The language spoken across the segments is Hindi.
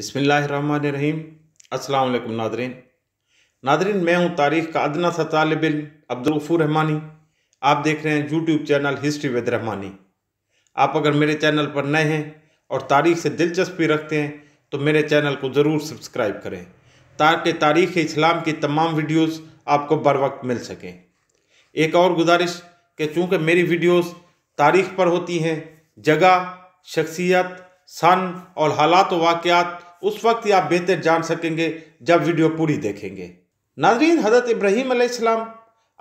बसमीम अल्लाम नादरीन नादरीन मैं हूँ तारीख़ का अदना सा तालब अब्दुलगफूर रहमानी आप देख रहे हैं YouTube channel history with Rahmani आप अगर मेरे चैनल पर नए हैं और तारीख से दिलचस्पी रखते हैं तो मेरे चैनल को ज़रूर सब्सक्राइब करें ताकि तारीख़ इस्लाम की तमाम वीडियोज़ आपको बर वक्त मिल सकें एक और गुजारिश कि चूँकि मेरी वीडियोज़ तारीख पर होती हैं जगह शख्सियत सन और हालात वाक़ात उस वक्त ही आप बेहतर जान सकेंगे जब वीडियो पूरी देखेंगे नाजरीन हज़रत इब्राहीम आसमाम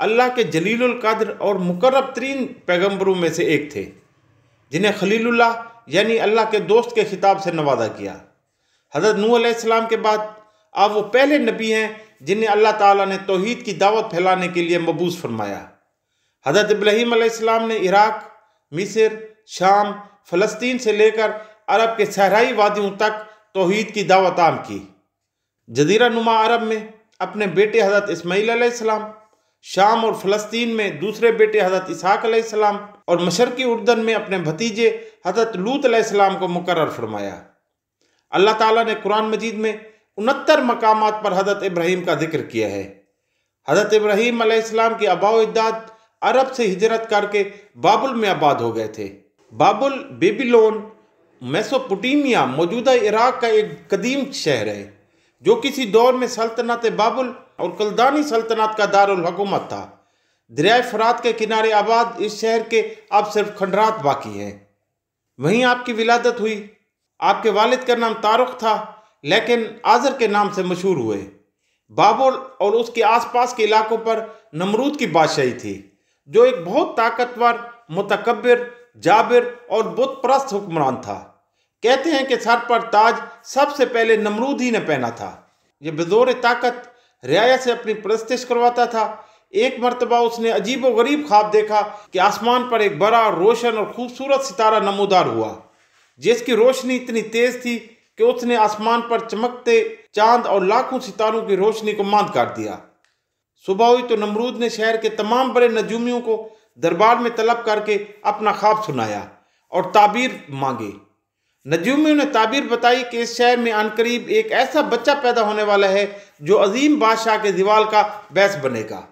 अल्लाह के जलील कद्र और मुकर्रब तरीन पैगम्बरों में से एक थे जिन्हें खलीलुल्लाह यानी अल्लाह के दोस्त के खिताब से नवादा किया हज़रत नू आसमाम के बाद आप वो पहले नबी हैं जिन्हें अल्लाह ताला ने तोहद की दावत फैलाने के लिए मबूस फरमाया हज़रत इब्राहिम आसमाम ने इराक मिस्र शाम फ़लस्तीन से लेकर अरब के सहराई वादियों तक तोहद की दावत आम की जजीरा नुमा अरब में अपने बेटे हजरत इसमाईल सलाम शाम और फलस्तीन में दूसरे बेटे हजरत इसहाक और मशरकी उर्दन में अपने भतीजे हजरत लूत आसमाम को मुकर फरमाया अल्लाह ताला ने कुरान मजीद में उनहत्तर मकाम पर हजरत इब्राहिम का जिक्र किया है हजरत इब्राहिम आसमाम की आबाओ अरब से हिजरत करके बाबुल में आबाद हो गए थे बाबुल बेबीलोन मेसोपोटामिया मौजूदा इराक का एक कदीम शहर है जो किसी दौर में सल्तनत बाबुल और कलदानी सल्तनत का दारकूमत था दरिया फरात के किनारे आबाद इस शहर के अब सिर्फ खंडरात बाकी हैं वहीं आपकी विलादत हुई आपके वालिद का नाम तारुक था लेकिन आज़र के नाम से मशहूर हुए बाबुल और उसके आसपास के इलाकों पर नमरूद की बादशाही थी जो एक बहुत ताकतवर मतकबर जाबिर और बुतप्रस्त हुक्मरान था कहते हैं कि सर पर ताज सबसे पहले नमरूद ही ने पहना था यह बेजोर ताकत रियाया से अपनी प्रस्तिश करवाता था एक मरतबा उसने अजीब व गरीब ख्वाब देखा कि आसमान पर एक बड़ा रोशन और खूबसूरत सितारा नमोदार हुआ जिसकी रोशनी इतनी तेज थी कि उसने आसमान पर चमकते चांद और लाखों सितारों की रोशनी को मांद कर दिया सुबह हुई तो नमरूद ने शहर के तमाम बड़े नजूमियों को दरबार में तलब करके अपना ख्वाब सुनाया और ताबीर मांगे नजूमियों ने ताबीर बताई कि इस शहर में अनकरीब एक ऐसा बच्चा पैदा होने वाला है जो अजीम बादशाह के दीवाल का बैस बनेगा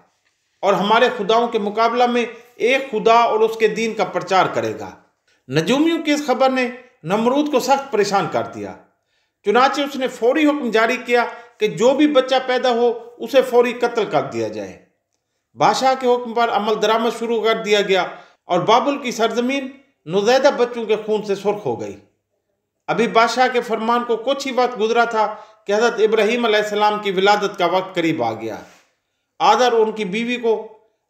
और हमारे खुदाओं के मुकाबला में एक खुदा और उसके दीन का प्रचार करेगा नजूमियों की इस खबर ने नमरूद को सख्त परेशान कर दिया चुनाचे उसने फौरी हुक्म जारी किया कि जो भी बच्चा पैदा हो उसे फौरी कत्ल कर दिया जाए बादशाह के हुक्म पर अमल दरामद शुरू कर दिया गया और बाबुल की सरजमीन नुजैदा बच्चों के खून से सुर्ख हो गई अभी बादशाह के फरमान को कुछ ही वक्त गुजरा था कि हजरत इब्राहीम आसमाम की विलादत का वक्त करीब आ गया आदर उनकी बीवी को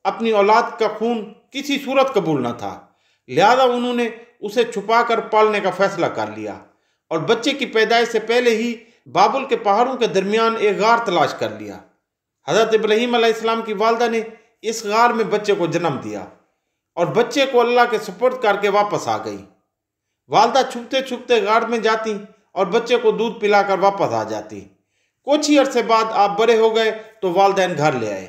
अपनी औलाद का खून किसी सूरत कबूल न था लिहाजा उन्होंने उसे छुपा कर पालने का फैसला कर लिया और बच्चे की पैदाइश से पहले ही बाबुल के पहाड़ों के दरमियान एक गार तलाश कर लिया हज़रत इब्राहिम आसमाम की वालदा ने इस गार में बच्चे को जन्म दिया और बच्चे को अल्लाह के सुपुर्द करके वापस आ गई वालदा छुपते छुपते गार में जाती और बच्चे को दूध पिलाकर वापस आ जाती कुछ ही अरसे बाद आप बड़े हो गए तो वालदेन घर ले आए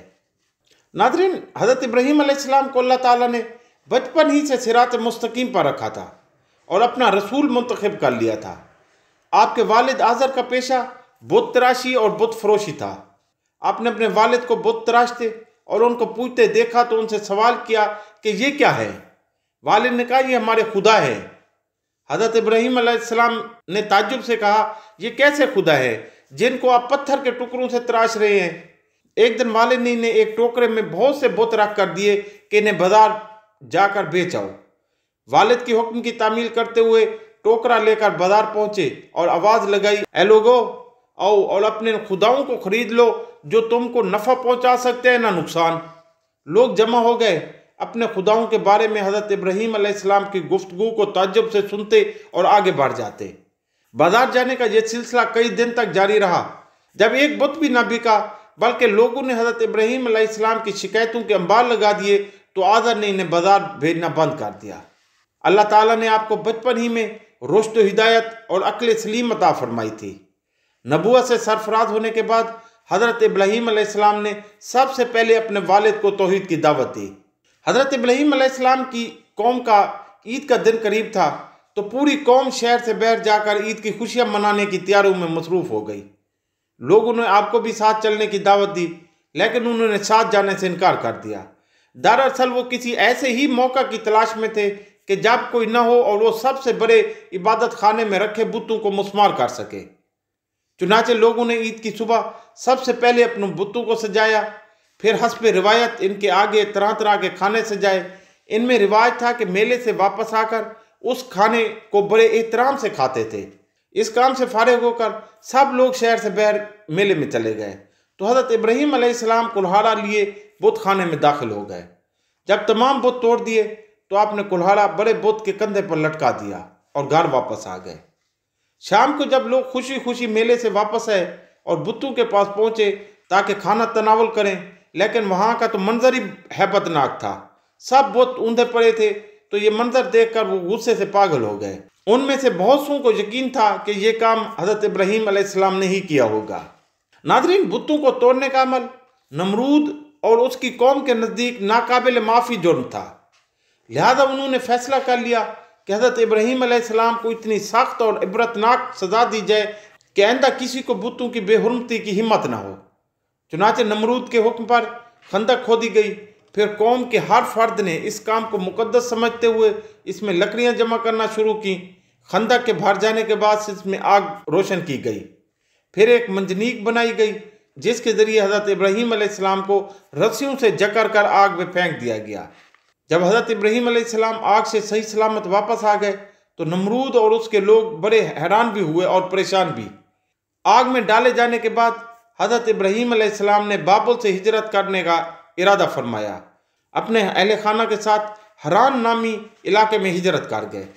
नादरीन हज़रत इब्राहिम आसमाम को अल्लाह ताला ने बचपन ही से सिरात मुस्तकीम पर रखा था और अपना रसूल मंतखब कर लिया था आपके वालिद आज़र का पेशा बुत तराशी और बुत फरोशी था आपने अपने वालिद को बुत तराशते और उनको पूछते देखा तो उनसे सवाल किया कि ये क्या है वालिद ने कहा ये हमारे खुदा है हज़रत इब्राहिम अलैहिस्सलाम ने ताजुब से कहा ये कैसे खुदा है जिनको आप पत्थर के टुकड़ों से तराश रहे हैं एक दिन वालिनी ने एक टोकरे में बहुत से बुत रख कर दिए कि इन्हें बाजार जाकर बेचाओ वालिद के हुक्म की तामील करते हुए टोकरा लेकर बाजार पहुंचे और आवाज़ लगाई ए लोगो आओ और अपने खुदाओं को खरीद लो जो तुमको नफ़ा पहुंचा सकते हैं ना नुकसान लोग जमा हो गए अपने खुदाओं के बारे में हज़रत इब्राहीम आसमाम की गुफ्तगु को तजब से सुनते और आगे बढ़ जाते बाजार जाने का यह सिलसिला कई दिन तक जारी रहा जब एक बुत भी ना बिका बल्कि लोगों ने हज़रत इब्राहीम आसमाम की शिकायतों के अंबार लगा दिए तो आज़र ने इन्हें बाजार भेजना बंद कर दिया अल्लाह ताला ने आपको बचपन ही में रोश्त हिदायत और अकल सलीम अता फरमाई थी नबूत से सरफराज होने के बाद हज़रत इब्राहीम ने सबसे पहले अपने वालिद को तोहद की दावत दी हज़रत इब्राहीम की कौम का ईद का दिन करीब था तो पूरी कौम शहर से बैठ जाकर ईद की खुशियाँ मनाने की तैयारियों में मसरूफ़ हो गई लोगों ने आपको भी साथ चलने की दावत दी लेकिन उन्होंने साथ जाने से इनकार कर दिया दरअसल वो किसी ऐसे ही मौका की तलाश में थे कि जब कोई न हो और वो सबसे बड़े इबादत खाने में रखे बुतों को मुस्मार कर सके चुनाचे लोगों ने ईद की सुबह सबसे पहले अपने बुतों को सजाया फिर हसब रिवायत इनके आगे तरह तरह के खाने सजाए इनमें रिवाज था कि मेले से वापस आकर उस खाने को बड़े एहतराम से खाते थे इस काम से फारग होकर सब लोग शहर से बहर मेले में चले गए तो हज़रत इब्राहीम आसमाम कुल्हाड़ा लिए बुत खाने में दाखिल हो गए जब तमाम बुत तोड़ दिए तो आपने कुल्हाड़ा बड़े बुत के कंधे पर लटका दिया और घर वापस आ गए शाम को जब लोग खुशी खुशी मेले से वापस आए और बुत्तू के पास पहुंचे ताकि खाना तनावल करें लेकिन वहां का तो मंजर ही हैबतनाक था सब बुत ऊंधे पड़े थे तो ये मंजर देखकर वो गुस्से से पागल हो गए उनमें से बहुत सों को यकीन था कि ये काम हज़रत इब्राहिम आसमाम ने ही किया होगा नादरीन बुतों को तोड़ने का अमल नमरूद और उसकी कौम के नज़दीक नाकबिल माफ़ी जुर्म था लिहाजा उन्होंने फैसला कर लिया कि हज़रत इब्राहीम आसमाम को इतनी सख्त और इबरतनाक सजा दी जाए कि आइंदा किसी को बुतों की बेहरमती की हिम्मत ना हो चुनाचे नमरूद के हुक्म पर खंदक खोदी गई फिर कौम के हर फर्द ने इस काम को मुकदस समझते हुए इसमें लकड़ियाँ जमा करना शुरू की खंदक के भर जाने के बाद इसमें आग रोशन की गई फिर एक मंजनीक बनाई गई जिसके ज़रिए हज़रत इब्राहीम आसमाम को रस्सियों से जकड़ कर आग में फेंक दिया गया जब हज़रत इब्राहीम आसमाम आग से सही सलामत वापस आ गए तो नमरूद और उसके लोग बड़े हैरान भी हुए और परेशान भी आग में डाले जाने के बाद हज़रत इब्राहीम आसमाम ने बाबुल से हिजरत करने का इरादा फरमाया अपने अहल खाना के साथ हरान नामी इलाके में हिजरत कर गए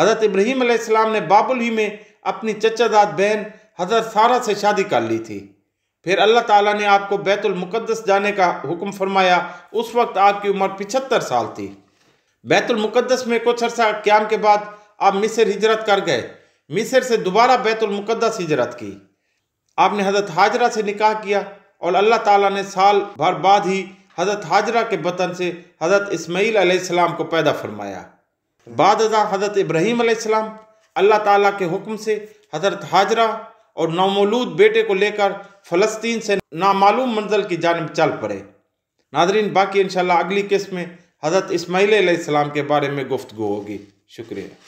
हज़रत इब्राहीम आसमाम ने बाबुल ही में अपनी चचादाद बहन हज़रत सारा से शादी कर ली थी फिर अल्लाह ताला ने आपको बैतुल मुकद्दस जाने का हुक्म फरमाया उस वक्त आपकी उम्र पिछहत्तर साल थी बैतुल मुकद्दस में कुछ अरसा क्याम के बाद आप मिस्र हिजरत कर गए मिस्र से दोबारा बैतुल मुकद्दस हिजरत की आपने हजरत हाजरा से निकाह किया और अल्लाह ताला ने साल भर बाद ही हजरत हाजरा के बतन से हजरत इसमाईल अलैहिस्सलाम को पैदा फरमाया बाद हजरत इब्राहिम अलैहिस्सलाम अल्लाह ताला के हुक्म से हजरत हाजरा और नामोलूद बेटे को लेकर फ़लस्तीन से नामालूम मंजिल की जानब चल पड़े नादरीन बाकी इंशाल्लाह अगली किस्त में हज़रत इसमाईल के बारे में गुफ्तु होगी शुक्रिया